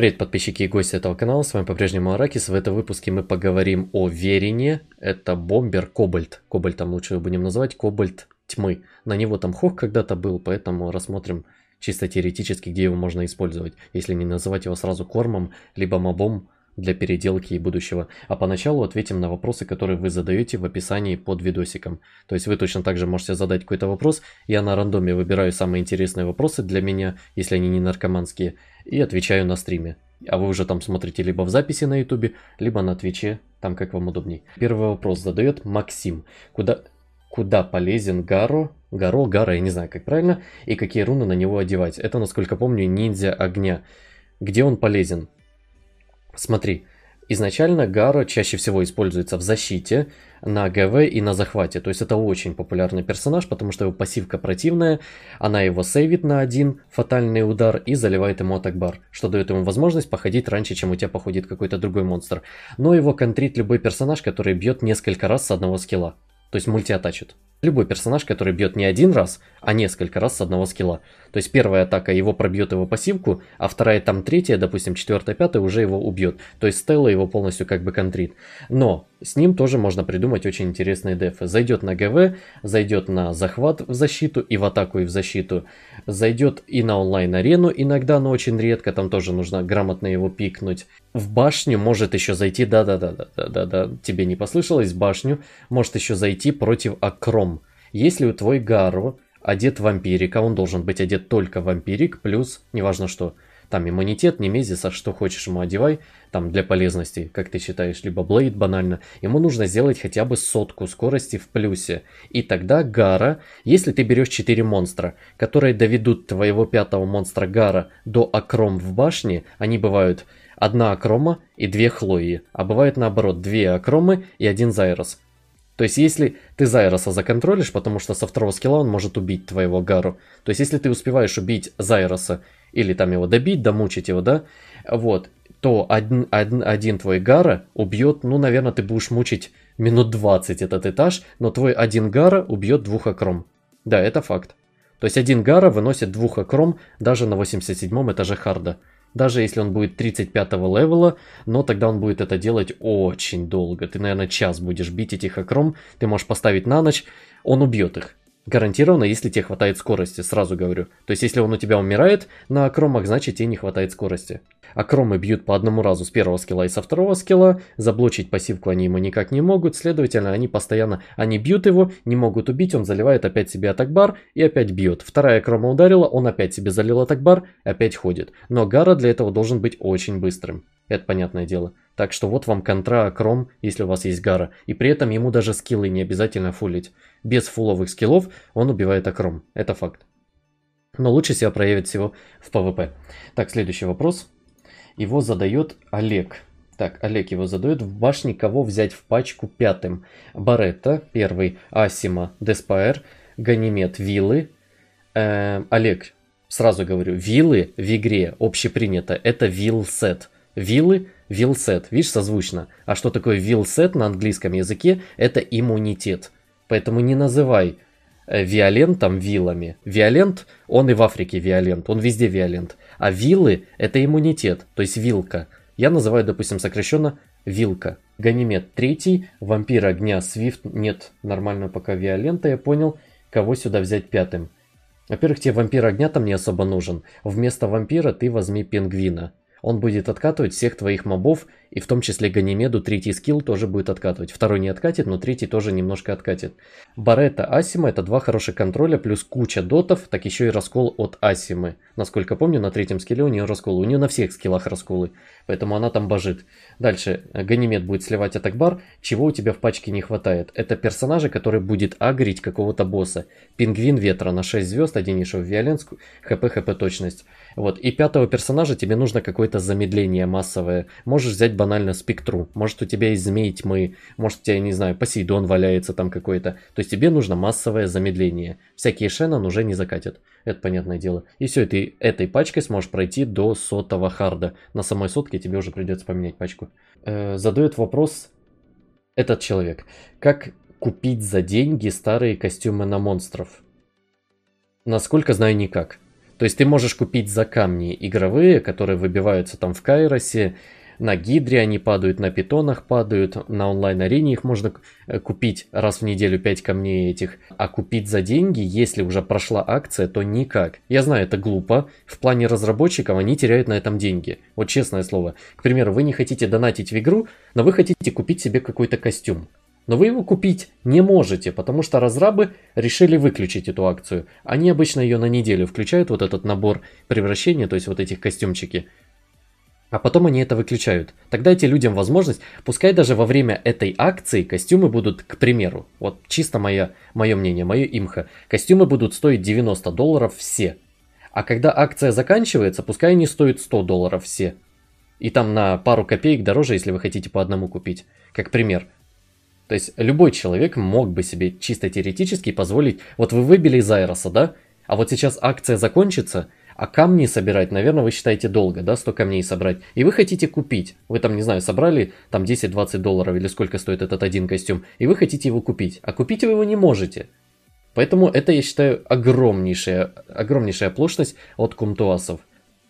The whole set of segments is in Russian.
Привет, подписчики и гости этого канала, с вами по-прежнему Аракис. В этом выпуске мы поговорим о Верине. Это бомбер Кобальт. Кобальт, там лучше его будем называть, Кобальт Тьмы. На него там Хох когда-то был, поэтому рассмотрим чисто теоретически, где его можно использовать. Если не называть его сразу кормом, либо мобом, для переделки и будущего. А поначалу ответим на вопросы, которые вы задаете в описании под видосиком. То есть вы точно так же можете задать какой-то вопрос. Я на рандоме выбираю самые интересные вопросы для меня, если они не наркоманские, и отвечаю на стриме. А вы уже там смотрите либо в записи на ютубе, либо на твиче, там как вам удобней. Первый вопрос задает Максим. Куда, куда полезен Гаро, Гаро, Гара, я не знаю как правильно, и какие руны на него одевать. Это, насколько помню, ниндзя огня. Где он полезен? Смотри, изначально Гара чаще всего используется в защите, на ГВ и на захвате. То есть это очень популярный персонаж, потому что его пассивка противная, она его сейвит на один фатальный удар и заливает ему атак бар, что дает ему возможность походить раньше, чем у тебя походит какой-то другой монстр. Но его контрит любой персонаж, который бьет несколько раз с одного скилла. То есть мультиатачит. Любой персонаж, который бьет не один раз, а несколько раз с одного скилла. То есть первая атака его пробьет его пассивку, а вторая там третья, допустим, четвертая, пятая уже его убьет. То есть Стелла его полностью как бы контрит. Но с ним тоже можно придумать очень интересные дефы. Зайдет на ГВ, зайдет на захват в защиту и в атаку и в защиту. Зайдет и на онлайн-арену иногда, но очень редко, там тоже нужно грамотно его пикнуть. В башню может еще зайти, да-да-да-да-да-да, тебе не послышалось, в башню может еще зайти против Акром. Если у твой Гару одет вампирик, а он должен быть одет только вампирик, плюс, неважно что, там иммунитет, немезис, а что хочешь ему одевай, там для полезности, как ты считаешь, либо Блейд банально, ему нужно сделать хотя бы сотку скорости в плюсе. И тогда Гара, если ты берешь 4 монстра, которые доведут твоего пятого монстра Гара до Акром в башне, они бывают одна Акрома и две Хлои, а бывает наоборот, две Акромы и один Зайрос. То есть, если ты Зайроса законтролишь, потому что со второго скилла он может убить твоего Гару. То есть, если ты успеваешь убить Зайроса, или там его добить, домучить его, да, вот, то один, один, один твой Гара убьет, ну, наверное, ты будешь мучить минут 20 этот этаж, но твой один Гара убьет двух Акром. Да, это факт. То есть один Гара выносит двух Акром даже на 87 этаже Харда. Даже если он будет 35 левела, но тогда он будет это делать очень долго. Ты, наверное, час будешь бить этих окром, ты можешь поставить на ночь, он убьет их. Гарантированно, если тебе хватает скорости, сразу говорю. То есть, если он у тебя умирает на акромах, значит тебе не хватает скорости. Акромы бьют по одному разу с первого скилла и со второго скилла. Заблочить пассивку они ему никак не могут. Следовательно, они постоянно, они бьют его, не могут убить, он заливает опять себе атакбар и опять бьет. Вторая акрома ударила, он опять себе залил атакбар, опять ходит. Но Гара для этого должен быть очень быстрым. Это понятное дело. Так что вот вам контра, акром, если у вас есть гара. И при этом ему даже скиллы не обязательно фулить без фуловых скиллов он убивает Акром. Это факт. Но лучше себя проявит всего в ПВП. Так, следующий вопрос. Его задает Олег. Так, Олег его задает. В башне кого взять в пачку пятым? Баретта, первый, Асима, Деспайр Ганимед, Вилы. Э, эм, Олег, сразу говорю, вилы в игре общепринято, это вилсет. Вилы, вилсет, видишь, созвучно. А что такое вилсет на английском языке? Это иммунитет. Поэтому не называй э, Виолентом вилами. Виолент, он и в Африке Виолент, он везде Виолент. А вилы – это иммунитет, то есть вилка. Я называю, допустим, сокращенно вилка. Ганимед третий, вампир огня, свифт, нет нормального пока Виолента, я понял, кого сюда взять пятым. Во-первых, тебе вампир огня там не особо нужен. Вместо вампира ты возьми пингвина. Он будет откатывать всех твоих мобов, и в том числе Ганимеду третий скилл тоже будет откатывать. Второй не откатит, но третий тоже немножко откатит. Баретта, Асима это два хороших контроля, плюс куча дотов, так еще и раскол от Асимы. Насколько помню, на третьем скилле у нее раскол У нее на всех скиллах расколы, поэтому она там божит. Дальше, Ганимед будет сливать атак бар, чего у тебя в пачке не хватает. Это персонажи который будет агрить какого-то босса. Пингвин ветра на 6 звезд, один еще в виоленску хп-хп точность. Вот, и пятого персонажа тебе нужно какой-то какое-то замедление массовое. Можешь взять банально спектру. Может у тебя есть змей тьмы. Может у тебя, не знаю, Посейдон валяется там какой-то. То есть тебе нужно массовое замедление. Всякие Шеннон уже не закатят. Это понятное дело. И все, ты этой пачкой сможешь пройти до сотого харда. На самой сотке тебе уже придется поменять пачку. Э, задает вопрос этот человек. Как купить за деньги старые костюмы на монстров? Насколько знаю, никак. То есть ты можешь купить за камни игровые, которые выбиваются там в Кайросе, на Гидре они падают, на Питонах падают, на онлайн-арене их можно э, купить раз в неделю 5 камней этих. А купить за деньги, если уже прошла акция, то никак. Я знаю, это глупо. В плане разработчиков они теряют на этом деньги. Вот честное слово. К примеру, вы не хотите донатить в игру, но вы хотите купить себе какой-то костюм. Но вы его купить не можете, потому что разрабы решили выключить эту акцию. Они обычно ее на неделю включают, вот этот набор превращений, то есть вот этих костюмчики. А потом они это выключают. Тогда эти людям возможность, пускай даже во время этой акции костюмы будут, к примеру, вот чисто мое, мое мнение, мое имхо, костюмы будут стоить 90 долларов все. А когда акция заканчивается, пускай они стоят 100 долларов все. И там на пару копеек дороже, если вы хотите по одному купить. Как пример. То есть любой человек мог бы себе чисто теоретически позволить, вот вы выбили из Айроса, да? А вот сейчас акция закончится, а камни собирать, наверное, вы считаете долго, да, 100 камней собрать. И вы хотите купить. Вы там, не знаю, собрали там 10-20 долларов или сколько стоит этот один костюм. И вы хотите его купить. А купить вы его не можете. Поэтому это, я считаю, огромнейшая, огромнейшая оплошность от кумтуасов.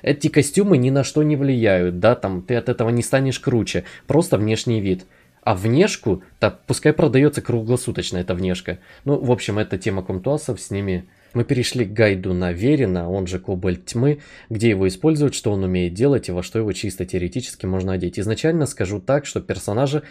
Эти костюмы ни на что не влияют, да, там ты от этого не станешь круче, просто внешний вид. А внешку, да, пускай продается круглосуточно эта внешка. Ну, в общем, это тема комтуасов, с ними мы перешли к гайду на Верина, он же Кобальт Тьмы, где его используют, что он умеет делать и во что его чисто теоретически можно одеть. Изначально скажу так, что персонажа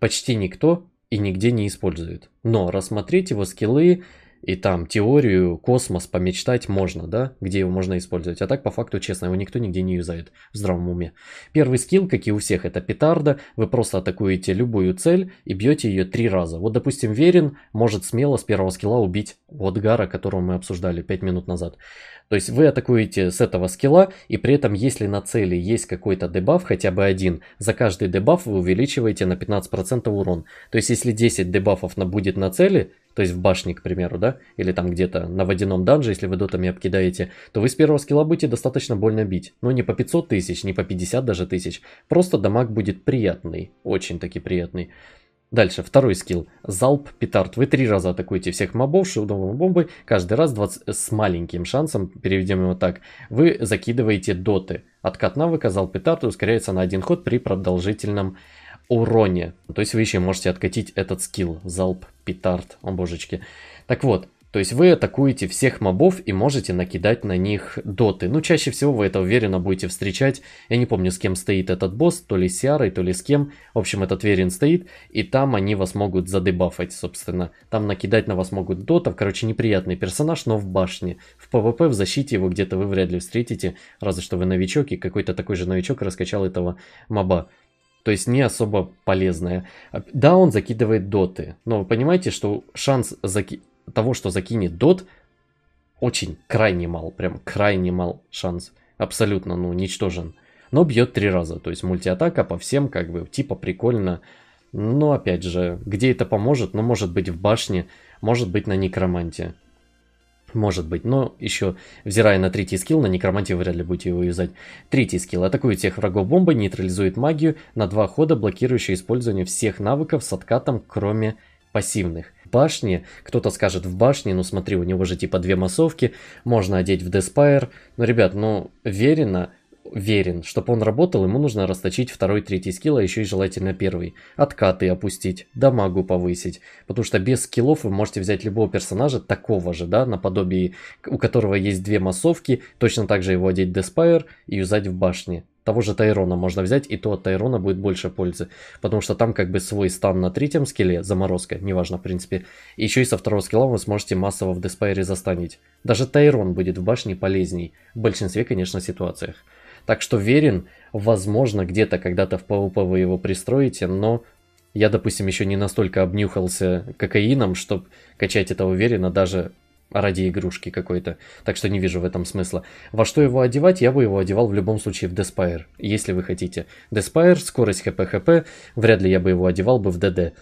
почти никто и нигде не использует. Но рассмотреть его скиллы и там теорию космос помечтать можно, да, где его можно использовать. А так, по факту, честно, его никто нигде не юзает в здравом уме. Первый скилл, как и у всех, это петарда. Вы просто атакуете любую цель и бьете ее три раза. Вот, допустим, Верин может смело с первого скилла убить вот которого мы обсуждали пять минут назад. То есть вы атакуете с этого скилла, и при этом, если на цели есть какой-то дебаф, хотя бы один, за каждый дебаф вы увеличиваете на 15% урон. То есть если 10 дебафов будет на цели, то есть в башне, к примеру, да, или там где-то на водяном данже, если вы дотами обкидаете, то вы с первого скилла будете достаточно больно бить. Но ну, не по 500 тысяч, не по 50 даже тысяч, просто дамаг будет приятный, очень-таки приятный. Дальше, второй скилл. Залп петард. Вы три раза атакуете всех мобов шилдовой бомбой, каждый раз 20, э, с маленьким шансом, переведем его так, вы закидываете доты. Откат навыка залп петард ускоряется на один ход при продолжительном уроне. То есть вы еще можете откатить этот скилл, залп, петард, о божечки. Так вот, то есть вы атакуете всех мобов и можете накидать на них доты. Ну, чаще всего вы это уверенно будете встречать. Я не помню, с кем стоит этот босс, то ли с Ярой, то ли с кем. В общем, этот Верин стоит, и там они вас могут задебафать, собственно. Там накидать на вас могут дотов. Короче, неприятный персонаж, но в башне. В ПВП, в защите его где-то вы вряд ли встретите, разве что вы новичок, и какой-то такой же новичок раскачал этого моба. То есть не особо полезная. А, да, он закидывает доты. Но вы понимаете, что шанс заки... того, что закинет дот, очень крайне мал. Прям крайне мал шанс. Абсолютно, ну, ничтожен. Но бьет три раза. То есть мультиатака по всем, как бы, типа прикольно. Но опять же, где это поможет? Ну, может быть в башне, может быть на некроманте. Может быть, но еще, взирая на третий скилл, на некромантии вряд ли будете его юзать. Третий скилл. Атакует всех врагов бомбой, нейтрализует магию на два хода, блокирующая использование всех навыков с откатом, кроме пассивных. Башни, кто-то скажет в башне, ну смотри, у него же типа две массовки, можно одеть в Деспайр. Но, ну, ребят, ну, верено, верен. Чтобы он работал, ему нужно расточить второй, третий скилл, а еще и желательно первый. Откаты опустить, дамагу повысить. Потому что без скиллов вы можете взять любого персонажа такого же, да, наподобие, у которого есть две массовки, точно так же его одеть Деспайр и узать в башне. Того же Тайрона можно взять, и то от Тайрона будет больше пользы. Потому что там как бы свой стан на третьем скилле, заморозка, неважно в принципе. И еще и со второго скилла вы сможете массово в Деспайре застанить. Даже Тайрон будет в башне полезней. В большинстве, конечно, ситуациях. Так что верен, возможно, где-то когда-то в PvP вы его пристроите, но я, допустим, еще не настолько обнюхался кокаином, чтобы качать это уверенно даже ради игрушки какой-то. Так что не вижу в этом смысла. Во что его одевать, я бы его одевал в любом случае в Despair, если вы хотите. Despair, скорость хп-хп, вряд ли я бы его одевал бы в ДД.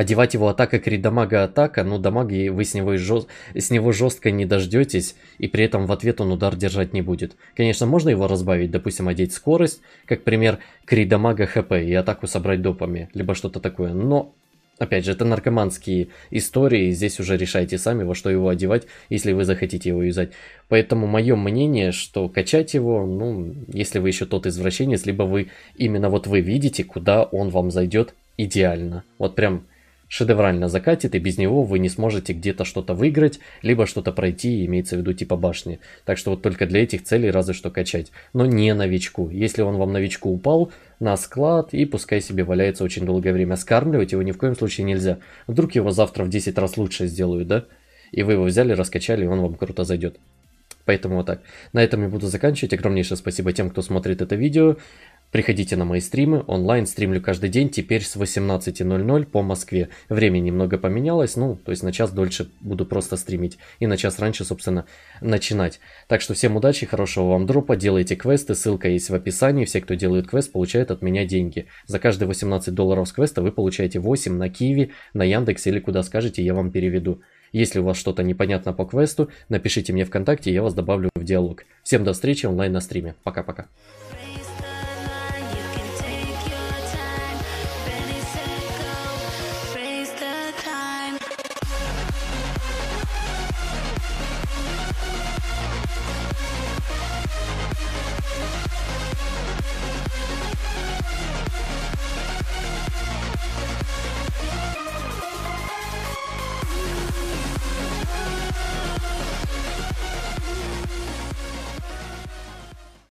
Одевать его атака кридамага атака, но дамаги вы с него, жест... с него жестко не дождетесь, и при этом в ответ он удар держать не будет. Конечно, можно его разбавить, допустим, одеть скорость, как пример кридамага хп, и атаку собрать допами, либо что-то такое, но... Опять же, это наркоманские истории, здесь уже решайте сами, во что его одевать, если вы захотите его юзать. Поэтому мое мнение, что качать его, ну, если вы еще тот извращенец, либо вы, именно вот вы видите, куда он вам зайдет идеально. Вот прям шедеврально закатит, и без него вы не сможете где-то что-то выиграть, либо что-то пройти, имеется в виду типа башни. Так что вот только для этих целей разве что качать. Но не новичку. Если он вам новичку упал на склад, и пускай себе валяется очень долгое время. Скармливать его ни в коем случае нельзя. Вдруг его завтра в 10 раз лучше сделают, да? И вы его взяли, раскачали, и он вам круто зайдет. Поэтому вот так. На этом я буду заканчивать. Огромнейшее спасибо тем, кто смотрит это видео. Приходите на мои стримы, онлайн стримлю каждый день, теперь с 18.00 по Москве. Время немного поменялось, ну, то есть на час дольше буду просто стримить и на час раньше, собственно, начинать. Так что всем удачи, хорошего вам дропа, делайте квесты, ссылка есть в описании. Все, кто делает квест, получают от меня деньги. За каждые 18 долларов с квеста вы получаете 8 на Киви, на Яндекс или куда скажете, я вам переведу. Если у вас что-то непонятно по квесту, напишите мне ВКонтакте, я вас добавлю в диалог. Всем до встречи онлайн на стриме. Пока-пока.